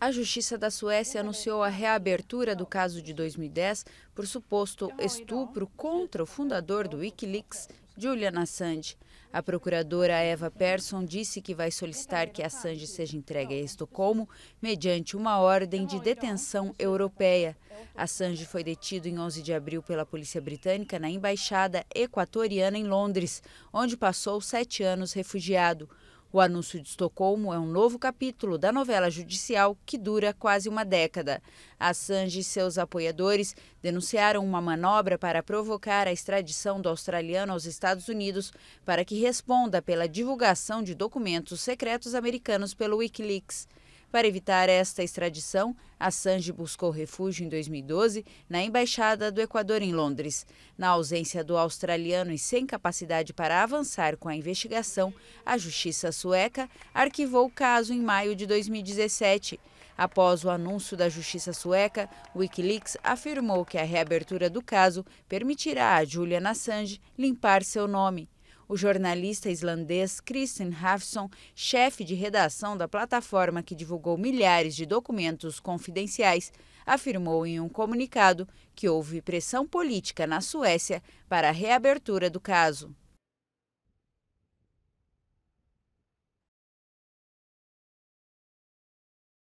A Justiça da Suécia anunciou a reabertura do caso de 2010 por suposto estupro contra o fundador do Wikileaks, Julian Assange. A procuradora Eva Persson disse que vai solicitar que Assange seja entregue a Estocolmo mediante uma ordem de detenção europeia. Assange foi detido em 11 de abril pela polícia britânica na embaixada equatoriana em Londres, onde passou sete anos refugiado. O anúncio de Estocolmo é um novo capítulo da novela judicial que dura quase uma década. Assange e seus apoiadores denunciaram uma manobra para provocar a extradição do australiano aos Estados Unidos para que responda pela divulgação de documentos secretos americanos pelo Wikileaks. Para evitar esta extradição, Assange buscou refúgio em 2012 na Embaixada do Equador em Londres. Na ausência do australiano e sem capacidade para avançar com a investigação, a justiça sueca arquivou o caso em maio de 2017. Após o anúncio da justiça sueca, Wikileaks afirmou que a reabertura do caso permitirá a Julian Assange limpar seu nome. O jornalista islandês Kristen Hafsson, chefe de redação da plataforma que divulgou milhares de documentos confidenciais, afirmou em um comunicado que houve pressão política na Suécia para a reabertura do caso.